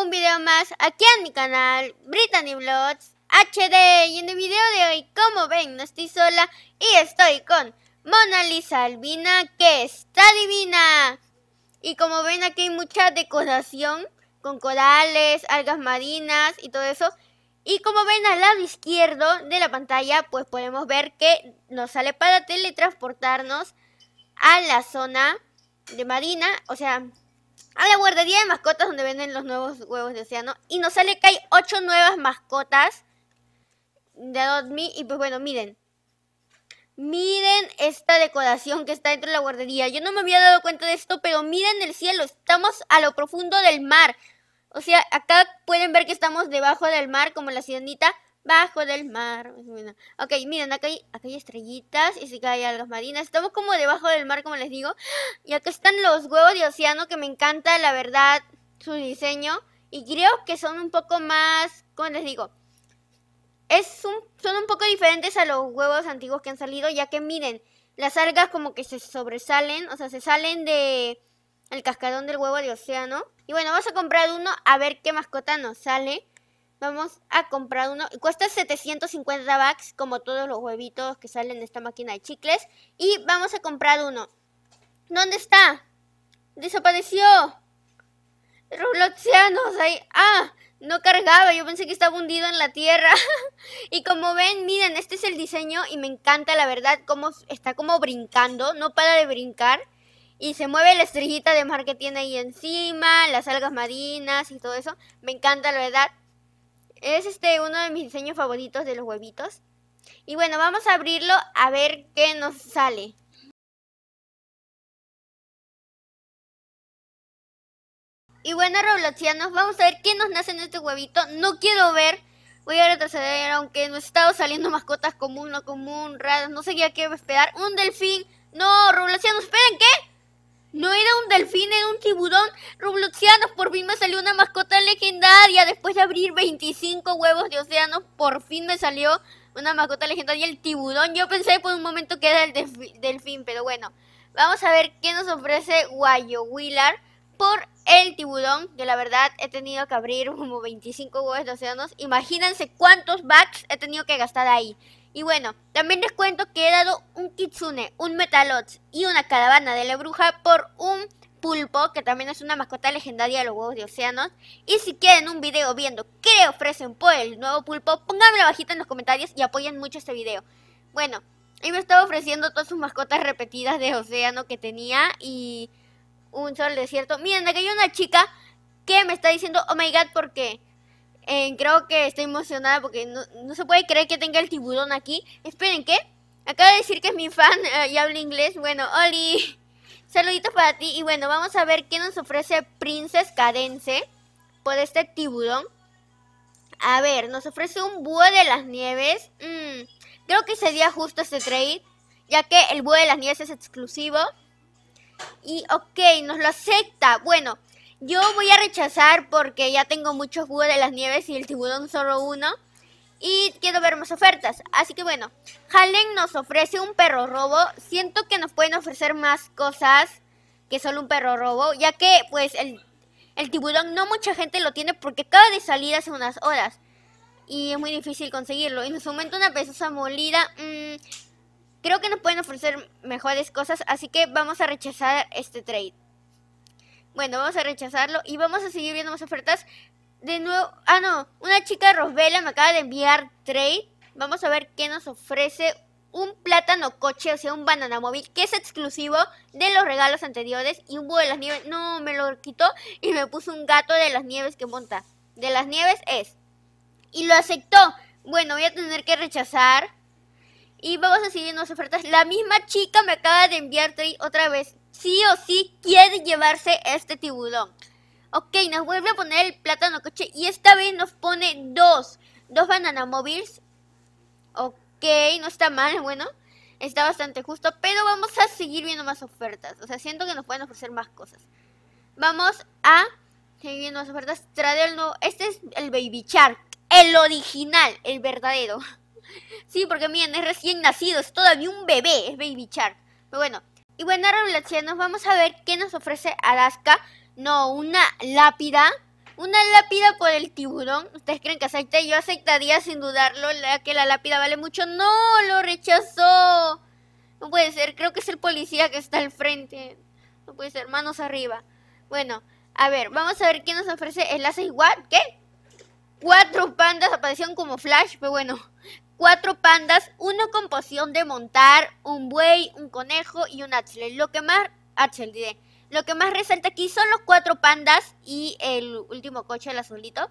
un video más aquí en mi canal Brittany Vlogs HD y en el video de hoy como ven no estoy sola y estoy con Mona Lisa Albina que está divina y como ven aquí hay mucha decoración con corales, algas marinas y todo eso y como ven al lado izquierdo de la pantalla pues podemos ver que nos sale para teletransportarnos a la zona de marina, o sea, a la guardería de mascotas donde venden los nuevos huevos de océano. Y nos sale que hay ocho nuevas mascotas de Adopt Me. Y pues bueno, miren. Miren esta decoración que está dentro de la guardería. Yo no me había dado cuenta de esto, pero miren el cielo. Estamos a lo profundo del mar. O sea, acá pueden ver que estamos debajo del mar, como la sirenita bajo del mar. Ok, miren, acá hay, acá estrellitas y si hay algas marinas. Estamos como debajo del mar, como les digo. Y acá están los huevos de océano que me encanta, la verdad, su diseño. Y creo que son un poco más, como les digo, es un, son un poco diferentes a los huevos antiguos que han salido, ya que miren, las algas como que se sobresalen, o sea, se salen de el cascadón del huevo de océano. Y bueno, vamos a comprar uno a ver qué mascota nos sale. Vamos a comprar uno. Cuesta 750 bucks, como todos los huevitos que salen de esta máquina de chicles. Y vamos a comprar uno. ¿Dónde está? Desapareció. ¡Robloxianos! ahí. Ah, no cargaba. Yo pensé que estaba hundido en la tierra. y como ven, miren, este es el diseño y me encanta, la verdad, cómo está como brincando. No para de brincar. Y se mueve la estrellita de mar que tiene ahí encima, las algas marinas y todo eso. Me encanta, la verdad. Es este uno de mis diseños favoritos de los huevitos. Y bueno, vamos a abrirlo a ver qué nos sale. Y bueno, Robloxianos, vamos a ver qué nos nace en este huevito. No quiero ver. Voy a retroceder, aunque nos estado saliendo mascotas común, no común, raras. No sé qué esperar. Un delfín. No, Robloxianos, esperen, ¿qué? No era un delfín, era un tiburón. Robloxianos, por fin me salió una mascota legendaria. Después de abrir 25 huevos de océanos, por fin me salió una mascota legendaria, el tiburón. Yo pensé por un momento que era el delfín, pero bueno. Vamos a ver qué nos ofrece Guayo Willard por el tiburón. Yo la verdad he tenido que abrir como 25 huevos de océanos. Imagínense cuántos bucks he tenido que gastar ahí. Y bueno, también les cuento que he dado un kitsune, un metalot y una caravana de la bruja por un pulpo, que también es una mascota legendaria de los huevos de océanos. Y si quieren un video viendo qué ofrecen por el nuevo pulpo, pónganmelo bajita en los comentarios y apoyen mucho este video. Bueno, y me estaba ofreciendo todas sus mascotas repetidas de océano que tenía y un sol desierto. Miren, aquí hay una chica que me está diciendo, oh my god, ¿por qué? creo que estoy emocionada porque no, se puede creer que tenga el tiburón aquí. Esperen, ¿qué? Acaba de decir que es mi fan eh, y habla inglés. Bueno, Oli, saluditos para ti. Y bueno, vamos a ver qué nos ofrece Princess Cadence por este tiburón. A ver, nos ofrece un búho de las nieves. Mm, creo que sería justo este trade, ya que el búho de las nieves es exclusivo. Y ok, nos lo acepta. Bueno, yo voy a rechazar porque ya tengo mucho jugo de las nieves y el tiburón solo uno. Y quiero ver más ofertas. Así que bueno, Halen nos ofrece un perro robo. Siento que nos pueden ofrecer más cosas que solo un perro robo. Ya que pues el, tiburón no mucha gente lo tiene porque acaba de salir hace unas horas. Y es muy difícil conseguirlo. Y nos aumenta una pesosa molida. Mm, creo que nos pueden ofrecer mejores cosas. Así que vamos a rechazar este trade. Bueno, vamos a rechazarlo y vamos a seguir viendo más ofertas. De nuevo, ah no, una chica Rosbella me acaba de enviar trade. Vamos a ver qué nos ofrece un plátano coche, o sea, un banana móvil, que es exclusivo de los regalos anteriores. Y un búho de las nieves, no, me lo quitó y me puso un gato de las nieves que monta. De las nieves es. Y lo aceptó. Bueno, voy a tener que rechazar. Y vamos a seguir más ofertas. La misma chica me acaba de enviar trade otra vez sí o sí quiere llevarse este tiburón. Ok, nos vuelve a poner el plátano coche y esta vez nos pone dos, dos banana móviles. Ok, no está mal, bueno, está bastante justo, pero vamos a seguir viendo más ofertas. O sea, siento que nos pueden ofrecer más cosas. Vamos a seguir viendo más ofertas. Traer el nuevo, este es el Baby Shark, el original, el verdadero. sí, porque miren, es recién nacido, es todavía un bebé, es Baby Shark. Pero bueno, y bueno, Nos vamos a ver qué nos ofrece Alaska. No, una lápida. Una lápida por el tiburón. ¿Ustedes creen que acepte? Yo aceptaría sin dudarlo, que la lápida vale mucho. ¡No! ¡Lo rechazó! No puede ser, creo que es el policía que está al frente. No puede ser, manos arriba. Bueno, a ver, vamos a ver qué nos ofrece enlace igual. ¿Qué? Cuatro pandas aparecieron como flash, pero bueno, cuatro pandas, uno con poción de montar, un buey, un conejo y un axel. Lo que más, lo que más resalta aquí son los cuatro pandas y el último coche, el azulito.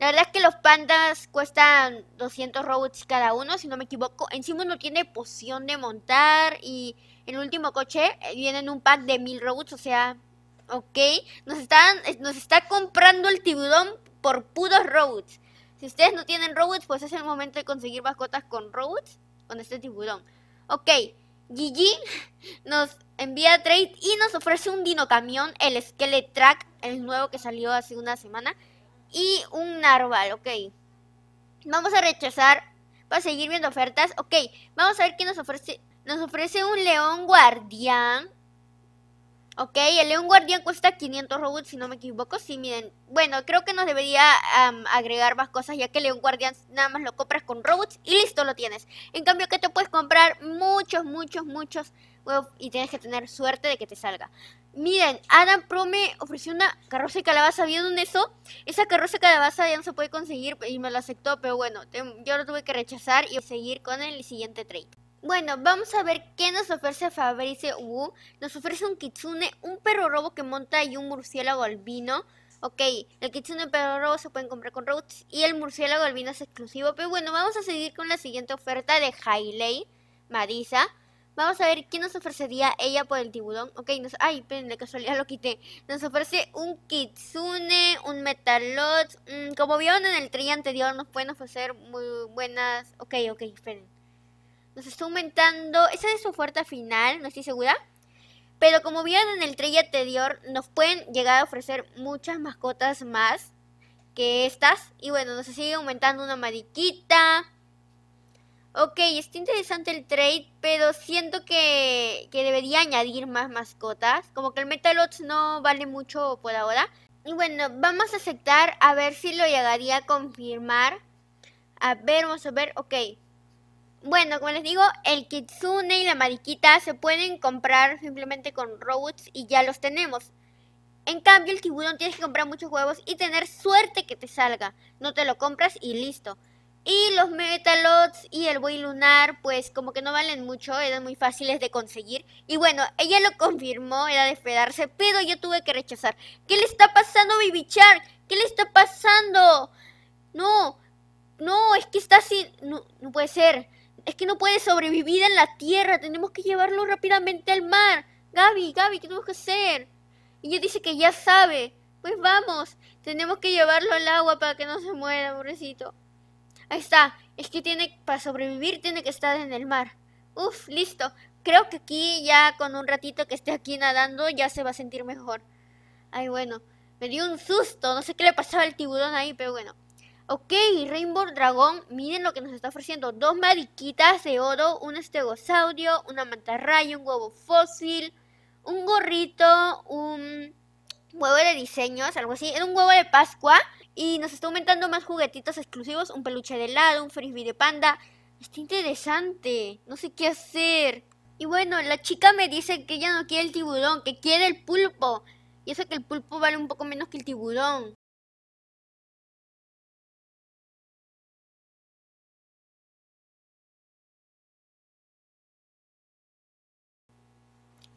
La verdad es que los pandas cuestan 200 robots cada uno, si no me equivoco. Encima uno tiene poción de montar y el último coche eh, viene un pack de 1000 robots, o sea, ok. Nos, están, eh, nos está comprando el tiburón por pudos robots. Si ustedes no tienen robots, pues es el momento de conseguir mascotas con robots, con este tiburón. Ok, Gigi nos envía trade y nos ofrece un Dinocamión, camión, el Skeletrack, el nuevo que salió hace una semana, y un narval, ok. Vamos a rechazar, para seguir viendo ofertas, ok. Vamos a ver qué nos ofrece. Nos ofrece un león guardián, Ok, el León Guardián cuesta 500 robots, si no me equivoco. Sí, miren. Bueno, creo que nos debería agregar más cosas, ya que León Guardián nada más lo compras con robots y listo, lo tienes. En cambio, que te puedes comprar muchos, muchos, muchos huevos y tienes que tener suerte de que te salga. Miren, Adam Pro me ofreció una carroza y calabaza. ¿Vieron eso? Esa carroza y calabaza ya no se puede conseguir y me la aceptó, pero bueno, yo lo tuve que rechazar y seguir con el siguiente trade. Bueno, vamos a ver qué nos ofrece Fabrice Wu. Nos ofrece un kitsune, un perro robo que monta y un murciélago albino. Ok, el kitsune perro robo se pueden comprar con routes y el murciélago albino es exclusivo. Pero bueno, vamos a seguir con la siguiente oferta de Hailey, Madisa. Vamos a ver qué nos ofrecería ella por el tiburón. Ok, nos... Ay, pero de casualidad lo quité. Nos ofrece un kitsune, un metalot. Mm, como vieron en el tri anterior, nos pueden ofrecer muy buenas... Ok, ok, esperen. Nos está aumentando. Esa es su oferta final, no estoy segura. Pero como vieron en el trade anterior, nos pueden llegar a ofrecer muchas mascotas más que estas. Y bueno, nos sigue aumentando una mariquita. Ok, está interesante el trade, pero siento que, que, debería añadir más mascotas. Como que el Metalots no vale mucho por ahora. Y bueno, vamos a aceptar a ver si lo llegaría a confirmar. A ver, vamos a ver, ok. Bueno, como les digo, el kitsune y la mariquita se pueden comprar simplemente con robots y ya los tenemos. En cambio, el tiburón tienes que comprar muchos huevos y tener suerte que te salga. No te lo compras y listo. Y los Metalots y el buey lunar, pues como que no valen mucho, eran muy fáciles de conseguir. Y bueno, ella lo confirmó, era de esperarse, pero yo tuve que rechazar. ¿Qué le está pasando a ¿Qué le está pasando? No, no, es que está así, no puede ser. Es que no puede sobrevivir en la tierra. Tenemos que llevarlo rápidamente al mar. Gaby, Gaby, ¿qué tenemos que hacer? Ella dice que ya sabe. Pues vamos. Tenemos que llevarlo al agua para que no se muera, pobrecito. Ahí está. Es que tiene, para sobrevivir tiene que estar en el mar. Uf, listo. Creo que aquí ya con un ratito que esté aquí nadando ya se va a sentir mejor. Ay, bueno. Me dio un susto. No sé qué le pasaba al tiburón ahí, pero bueno. Ok, Rainbow Dragon, miren lo que nos está ofreciendo. Dos mariquitas de oro, un estegosaurio, una mantarraya, un huevo fósil, un gorrito, un huevo de diseños, algo así. es un huevo de Pascua y nos está aumentando más juguetitos exclusivos. Un peluche de helado, un frisbee de panda. Está interesante, no sé qué hacer. Y bueno, la chica me dice que ella no quiere el tiburón, que quiere el pulpo. Y eso que el pulpo vale un poco menos que el tiburón.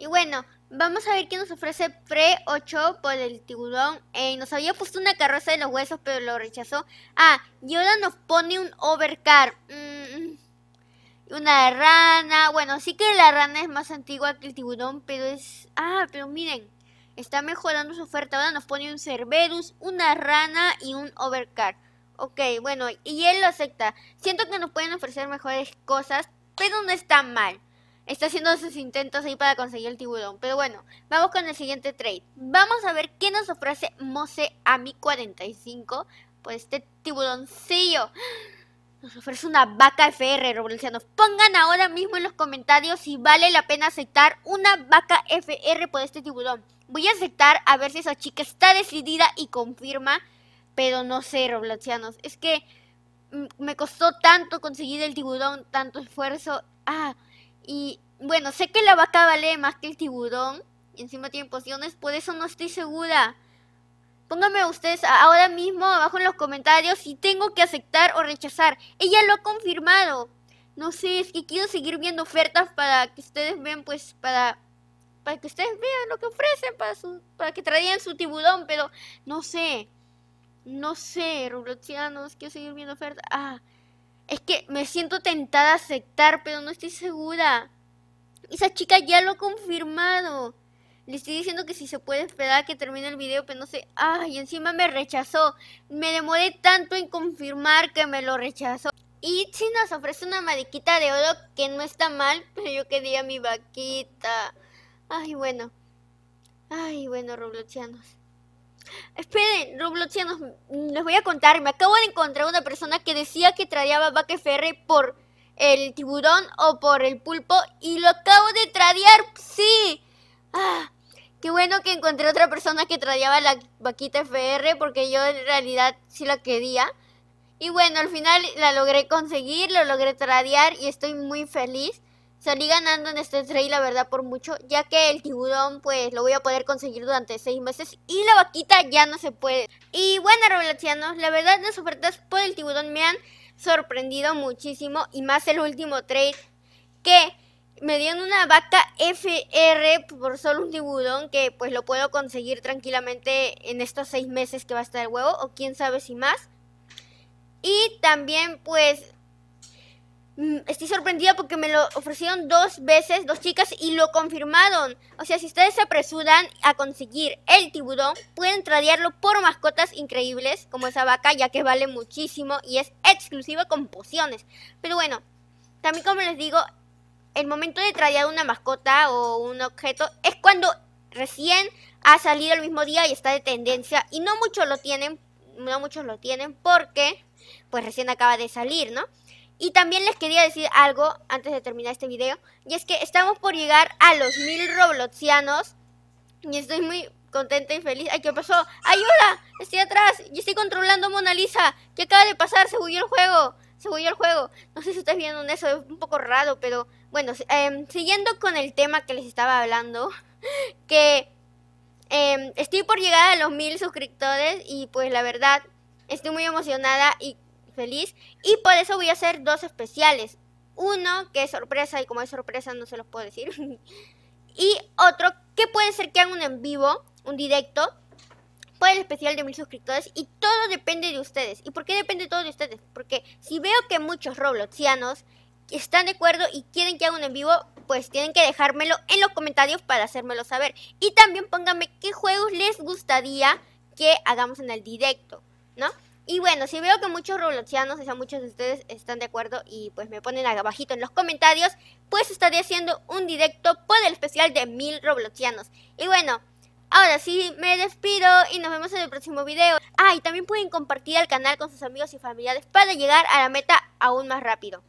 Y bueno, vamos a ver qué nos ofrece Pre 8 por el tiburón. Eh, nos había puesto una carroza de los huesos, pero lo rechazó. Ah, y ahora nos pone un overcar. Mm, una rana. Bueno, sí que la rana es más antigua que el tiburón, pero es... Ah, pero miren. Está mejorando su oferta. Ahora nos pone un Cerberus, una rana y un overcar. Ok, bueno, y él lo acepta. Siento que nos pueden ofrecer mejores cosas, pero no está mal está haciendo sus intentos ahí para conseguir el tiburón. Pero bueno, vamos con el siguiente trade. Vamos a ver qué nos ofrece Mose Ami 45 por este tiburoncillo. Nos ofrece una vaca FR, Robloxianos. Pongan ahora mismo en los comentarios si vale la pena aceptar una vaca FR por este tiburón. Voy a aceptar a ver si esa chica está decidida y confirma. Pero no sé, Robloxianos. Es que mm, me costó tanto conseguir el tiburón, tanto esfuerzo. Ah, y bueno, sé que la vaca vale más que el tiburón. Y encima tiene pociones, por eso no estoy segura. Pónganme ustedes ahora mismo abajo en los comentarios si tengo que aceptar o rechazar. Ella lo ha confirmado. No sé, es que quiero seguir viendo ofertas para que ustedes vean, pues, para, para que ustedes vean lo que ofrecen para su, para que traigan su tiburón, pero no sé. No sé, Rubloxianos, quiero seguir viendo ofertas. Ah, es que me siento tentada a aceptar, pero no estoy segura. Esa chica ya lo ha confirmado. Le estoy diciendo que si se puede esperar a que termine el video, pero no sé. ¡Ay! Encima me rechazó. Me demoré tanto en confirmar que me lo rechazó. Y si nos ofrece una mariquita de oro que no está mal, pero yo quería mi vaquita. Ay, bueno. Ay, bueno, Robloxianos. Esperen, Robloxianos, les voy a contar. Me acabo de encontrar una persona que decía que tradeaba vaca FR por el tiburón o por el pulpo y lo acabo de tradear. Sí. Ah, qué bueno que encontré otra persona que tradeaba la vaquita FR porque yo en realidad sí la quería. Y bueno, al final la logré conseguir, lo logré tradear y estoy muy feliz. Salí ganando en este trade, la verdad, por mucho, ya que el tiburón, pues, lo voy a poder conseguir durante seis meses y la vaquita ya no se puede. Y bueno, Robloxianos, la verdad, las ofertas por el tiburón me han sorprendido muchísimo y más el último trade que me dieron una vaca FR por solo un tiburón que pues lo puedo conseguir tranquilamente en estos seis meses que va a estar el huevo o quién sabe si más. Y también pues Mm, estoy sorprendida porque me lo ofrecieron dos veces, dos chicas, y lo confirmaron. O sea, si ustedes se apresuran a conseguir el tiburón, pueden tradearlo por mascotas increíbles, como esa vaca, ya que vale muchísimo y es exclusiva con pociones. Pero bueno, también como les digo, el momento de tradear una mascota o un objeto es cuando recién ha salido el mismo día y está de tendencia. Y no muchos lo tienen, no muchos lo tienen porque pues recién acaba de salir, ¿no? Y también les quería decir algo antes de terminar este video. Y es que estamos por llegar a los mil robloxianos. Y estoy muy contenta y feliz. ¡Ay, qué pasó! ay hola Estoy atrás y estoy controlando a Mona Lisa. ¿Qué acaba de pasar? Se huyó el juego. Se huyó el juego. No sé si ustedes vieron eso. Es un poco raro, pero bueno. Em, siguiendo con el tema que les estaba hablando. Que em, estoy por llegar a los mil suscriptores. Y pues la verdad, estoy muy emocionada y feliz. Y por eso voy a hacer dos especiales. Uno que es sorpresa y como es sorpresa no se los puedo decir. y otro que puede ser que haga un en vivo, un directo, por el especial de mil suscriptores. Y todo depende de ustedes. ¿Y por qué depende todo de ustedes? Porque si veo que muchos robloxianos están de acuerdo y quieren que haga un en vivo, pues tienen que dejármelo en los comentarios para hacérmelo saber. Y también pónganme qué juegos les gustaría que hagamos en el directo, ¿no? Y bueno, si veo que muchos robloxianos, o sea, muchos de ustedes están de acuerdo y pues me ponen abajito en los comentarios, pues estaré haciendo un directo por el especial de mil robloxianos. Y bueno, Ahora sí, me despido y nos vemos en el próximo video. Ah, y también pueden compartir el canal con sus amigos y familiares para llegar a la meta aún más rápido.